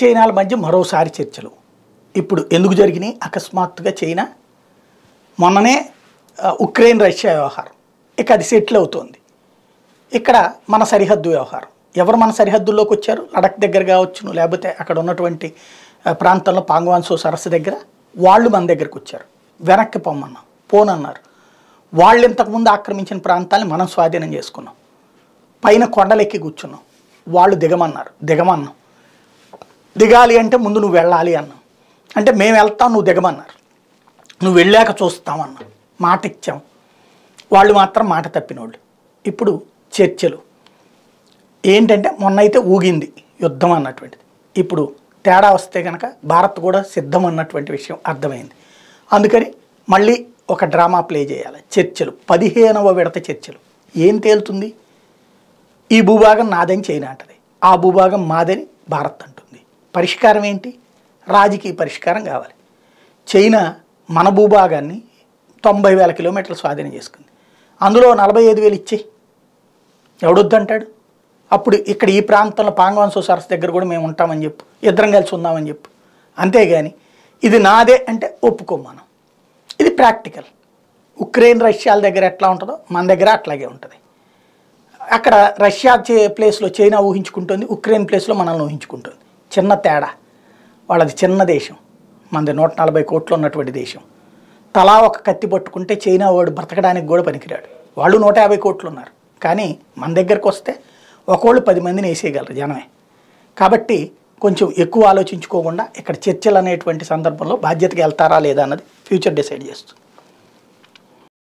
చైనాల మధ్య మరోసారి చర్చలు ఇప్పుడు ఎందుకు జరిగినాయి అకస్మాత్తుగా చైనా మొన్ననే ఉక్రెయిన్ రష్యా వ్యవహారం ఇక అది సెటిల్ అవుతోంది ఇక్కడ మన సరిహద్దు వ్యవహారం ఎవరు మన సరిహద్దుల్లోకి వచ్చారు లడక్ దగ్గర కావచ్చును లేకపోతే అక్కడ ఉన్నటువంటి ప్రాంతంలో పాంగ్వాన్సో సరస్సు దగ్గర వాళ్ళు మన దగ్గరకు వచ్చారు వెనక్కి పొమ్మన్నా పోనన్నారు వాళ్ళు ఇంతకుముందు ఆక్రమించిన ప్రాంతాన్ని మనం స్వాధీనం చేసుకున్నాం పైన కొండలెక్కి కూర్చున్నాం వాళ్ళు దిగమన్నారు దిగమన్నాం దిగాలి అంటే ముందు నువ్వు వెళ్ళాలి అన్న అంటే మేము వెళ్తాం నువ్వు దిగమన్నారు నువ్వు వెళ్ళాక చూస్తామన్న మాట ఇచ్చాం వాళ్ళు మాత్రం మాట తప్పినోళ్ళు ఇప్పుడు చర్చలు ఏంటంటే మొన్నైతే ఊగింది యుద్ధం అన్నటువంటిది ఇప్పుడు తేడా వస్తే కనుక భారత్ కూడా సిద్ధం అన్నటువంటి విషయం అర్థమైంది అందుకని మళ్ళీ ఒక డ్రామా ప్లే చేయాలి చర్చలు పదిహేనవ విడత చర్చలు ఏం తేలుతుంది ఈ భూభాగం నాదని చైనా అంటది ఆ భూభాగం మాదని భారత్ అంటుంది పరిష్కారం ఏంటి రాజకీయ పరిష్కారం కావాలి చైనా మన భూభాగాన్ని తొంభై వేల కిలోమీటర్లు స్వాధీనం చేసుకుంది అందులో నలభై ఐదు వేలు ఇచ్చే ఎవడొద్దంటాడు అప్పుడు ఇక్కడ ఈ ప్రాంతంలో పాంగవాన్సో సరస్సు దగ్గర కూడా మేము ఉంటామని చెప్పు ఇద్దరం కలిసి ఉందామని చెప్పు అంతేగాని ఇది నాదే అంటే ఒప్పుకో మనం ఇది ప్రాక్టికల్ ఉక్రెయిన్ రష్యాల దగ్గర ఎట్లా ఉంటుందో మన దగ్గర అట్లాగే ఉంటుంది అక్కడ రష్యా చే ప్లేస్లో చైనా ఊహించుకుంటుంది ఉక్రెయిన్ ప్లేస్లో మనల్ని ఊహించుకుంటుంది చిన్న తేడా వాళ్ళది చిన్న దేశం మనది నూట నలభై కోట్లు ఉన్నటువంటి దేశం తలా ఒక కత్తి పట్టుకుంటే చైనా వాడు బ్రతకడానికి కూడా పనికిరాడు వాళ్ళు నూట యాభై కోట్లు ఉన్నారు కానీ మన దగ్గరకు వస్తే ఒకళ్ళు పది మందిని వేసేయగలరు జనమే కాబట్టి కొంచెం ఎక్కువ ఆలోచించుకోకుండా ఇక్కడ చర్చలు అనేటువంటి సందర్భంలో బాధ్యతగా వెళ్తారా లేదా అన్నది ఫ్యూచర్ డిసైడ్ చేస్తుంది